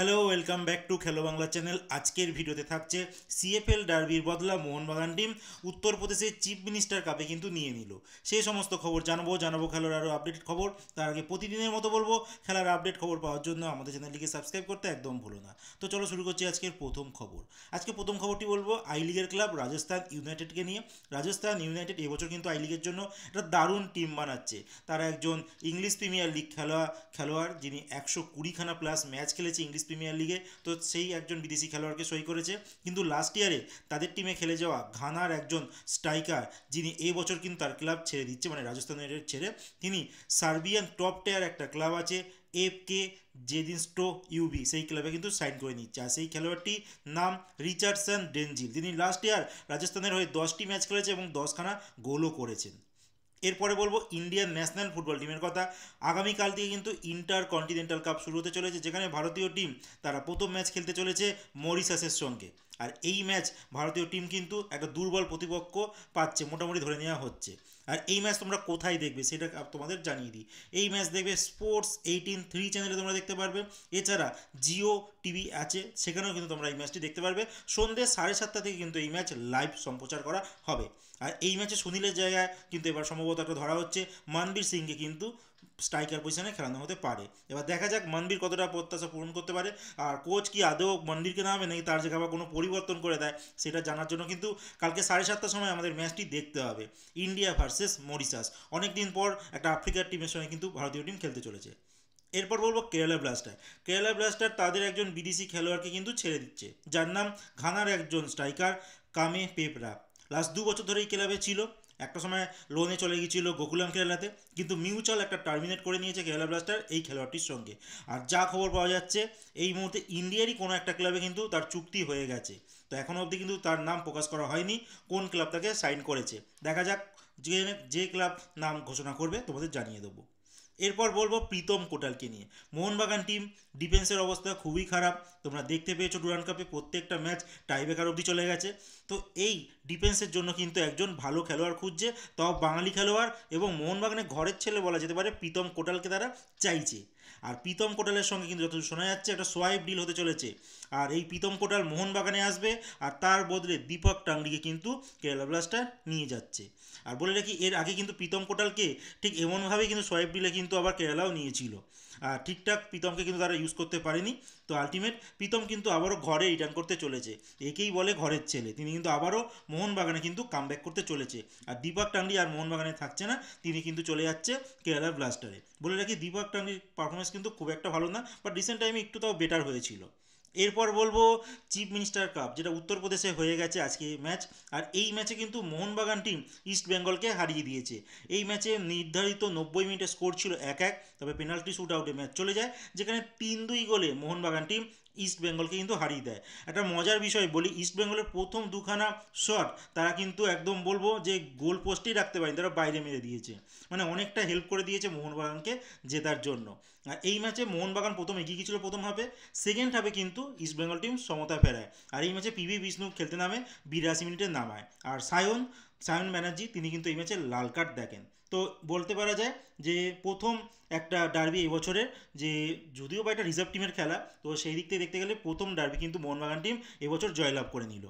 hello welcome back to খেলো Bangla channel আজকের ভিডিওতে থাকছে সিএফএল ডার্বির বদলা মোহনবাগান টিম উত্তরপ্রদেশের চিফ মিনিস্টার কাপে কিন্তু নিয়ে নিল সেই সমস্ত খবর জানবো জানাবো খেলার আরও আপডেট খবর তার আগে প্রতিদিনের মতো বলবো খেলার আপডেট খবর পাওয়ার জন্য আমাদের চ্যানেলটিকে সাবস্ক্রাইব করতে একদম ভুলো না তো চলো শুরু করছি আজকের প্রথম খবর আজকে প্রথম খবরটি বলবো আই লিগের ক্লাব রাজস্থান ইউনাইটেডকে নিয়ে রাজস্থান ইউনাইটেড এবছর কিন্তু আই লিগের জন্য একটা দারুণ টিম বানাচ্ছে তারা একজন ইংলিশ প্রিমিয়ার লিগ খেলোয়া খেলোয়াড় যিনি একশো কুড়িখানা প্লাস ম্যাচ খেলেছে ইংলিশ প্রিমিয়ার লিগে তো সেই একজন বিদেশি খেলোয়াড়কে সই করেছে কিন্তু লাস্ট ইয়ারে তাদের টিমে খেলে যাওয়া ঘানার একজন স্ট্রাইকার যিনি এই বছর কিন্তু তার ক্লাব ছেড়ে দিচ্ছে মানে রাজস্থান ছেড়ে তিনি সার্বিয়ান টপ টেয়ার একটা ক্লাব আছে এফ কে জেদিন স্টো ইউবি সেই ক্লাবে কিন্তু সাইন করে নিচ্ছে আর সেই খেলোয়াড়টি নাম রিচার্ডসন ডেনজিল তিনি লাস্ট ইয়ার রাজস্থানের হয়ে দশটি ম্যাচ খেলেছে এবং দশখানা গোলও করেছেন এরপরে বলবো ইন্ডিয়ান ন্যাশনাল ফুটবল টিমের কথা আগামীকাল থেকে কিন্তু ইন্টার কন্টিনেন্টাল কাপ শুরু হতে চলেছে যেখানে ভারতীয় টিম তারা প্রথম ম্যাচ খেলতে চলেছে মরিশাসের সঙ্গে আর এই ম্যাচ ভারতীয় টিম কিন্তু একটা দুর্বল প্রতিপক্ষ পাচ্ছে মোটামুটি ধরে নেওয়া হচ্ছে আর এই ম্যাচ তোমরা কোথায় দেখবে সেটা তোমাদের জানিয়ে দিই এই ম্যাচ দেখবে স্পোর্টস এইটিন থ্রি চ্যানেলে তোমরা দেখতে পারবে এছাড়া জিও টিভি আছে সেখানেও কিন্তু তোমরা এই ম্যাচটি দেখতে পারবে সন্ধ্যে সাড়ে সাতটা থেকে কিন্তু এই ম্যাচ লাইভ সম্প্রচার করা হবে আর এই ম্যাচে সুনীলের জায়গায় কিন্তু এবার সম্ভবত একটা ধরা হচ্ছে মানবীর সিংকে কিন্তু স্ট্রাইকার পজিশনে খেলানো হতে পারে এবার দেখা যাক মনবীর কতটা প্রত্যাশা পূরণ করতে পারে আর কোচ কি আদৌ মনবীরকে নামে নাকি তার জায়গা কোনো পরিবর্তন করে দেয় সেটা জানার জন্য কিন্তু কালকে সাড়ে সাতটার সময় আমাদের ম্যাচটি দেখতে হবে ইন্ডিয়া ভার্সেস মরিশাস অনেক দিন পর একটা আফ্রিকার টিমের সঙ্গে কিন্তু ভারতীয় টিম খেলতে চলেছে এরপর বলবো কেরালা ব্লাস্টার কেরালা ব্লাস্টার তাদের একজন বিদেশি খেলোয়াড়কে কিন্তু ছেড়ে দিচ্ছে যার নাম ঘানার একজন স্ট্রাইকার কামে পেপরা লাস্ট দু বছর ধরে এই ক্লাবে ছিল একটা সময় লোনে চলে গিয়েছিল গোকুলাম কেরালাতে কিন্তু মিউচুয়াল একটা টার্মিনেট করে নিয়েছে কেরালা ব্লাস্টার এই খেলোয়াড়টির সঙ্গে আর যা খবর পাওয়া যাচ্ছে এই মুহূর্তে ইন্ডিয়ারই কোনো একটা ক্লাবে কিন্তু তার চুক্তি হয়ে গেছে তো এখন অবধি কিন্তু তার নাম প্রকাশ করা হয়নি কোন ক্লাব তাকে সাইন করেছে দেখা যাক যে যে ক্লাব নাম ঘোষণা করবে তোমাদের জানিয়ে দেবো এরপর বলবো প্রীতম কোটালকে নিয়ে মোহনবাগান টিম ডিফেন্সের অবস্থা খুবই খারাপ তোমরা দেখতে পেয়েছো ডুরান কাপে প্রত্যেকটা ম্যাচ টাইবেকার অবধি চলে গেছে তো এই ডিফেন্সের জন্য কিন্তু একজন ভালো খেলোয়াড় খুঁজছে তব বাঙালি খেলোয়াড় এবং মোহনবাগানের ঘরের ছেলে বলা যেতে পারে প্রীতম কোটালকে তারা চাইছে আর প্রীতম কোটালের সঙ্গে কিন্তু যতদূর শোনা যাচ্ছে একটা সোয়াইপ ডিল হতে চলেছে আর এই প্রীতম কোটাল মোহনবাগানে আসবে আর তার বদলে দীপক টাংরিকে কিন্তু কেরালা ব্লাস্টার নিয়ে যাচ্ছে আর বলে রাখি এর আগে কিন্তু প্রীতম কোটালকে ঠিক এমনভাবেই কিন্তু সোয়াইপ ডিলে কিন্তু আবার কেরালাও নিয়েছিল আর ঠিকঠাক প্রীতমকে কিন্তু তারা ইউজ করতে পারেনি তো আলটিমেট প্রীতম কিন্তু আবারও ঘরে রিটার্ন করতে চলেছে একেই বলে ঘরের ছেলে তিনি কিন্তু আবারও মোহনবাগানে কিন্তু কামব্যাক করতে চলেছে আর দীপক টাংরি আর মোহনবাগানে থাকছে না তিনি কিন্তু চলে যাচ্ছে কেরালা ব্লাস্টারে বলে রাখি দীপক টাংরির পারফরমেন্স কিন্তু খুব একটা ভালো না বাট রিসেন্ট টাইমে একটু তাও বেটার হয়েছিল এরপর বলবো চিফ মিনিস্টার কাপ যেটা উত্তরপ্রদেশে হয়ে গেছে আজকে ম্যাচ আর এই ম্যাচে কিন্তু মোহনবাগান টিম ইস্ট বেঙ্গলকে হারিয়ে দিয়েছে এই ম্যাচে নির্ধারিত নব্বই মিনিটে স্কোর ছিল এক এক তবে পেনাল্টি শ্যুট আউটে ম্যাচ চলে যায় যেখানে তিন দুই গোলে মোহনবাগান টিম ইস্ট বেঙ্গলকে কিন্তু হারিয়ে দেয় একটা মজার বিষয় বলি ইস্ট বেঙ্গলের প্রথম দুখানা শট তারা কিন্তু একদম বলবো যে গোল পোস্টেই রাখতে পারেনি তারা বাইরে মেরে দিয়েছে মানে অনেকটা হেল্প করে দিয়েছে মোহনবাগানকে জেতার জন্য আর এই ম্যাচে মোহনবাগান প্রথম এগিয়ে গিয়েছিল প্রথম হাফে সেকেন্ড হাফে কিন্তু ইস্ট বেঙ্গল টিম সমতা ফেরায় আর এই ম্যাচে পিভি বিষ্ণু খেলতে নামে বিরাশি মিনিটে নামায় আর সায়ন সায়ন ব্যানার্জি তিনি কিন্তু এই ম্যাচে লাল কার্ড দেখেন তো বলতে পারা যায় যে প্রথম একটা ডার্বি এবছরের যে যদিও বা এটা রিজার্ভ টিমের খেলা তো সেই দিক থেকে দেখতে গেলে প্রথম ডার্বি কিন্তু মোহনবাগান টিম এবছর জয়লাভ করে নিল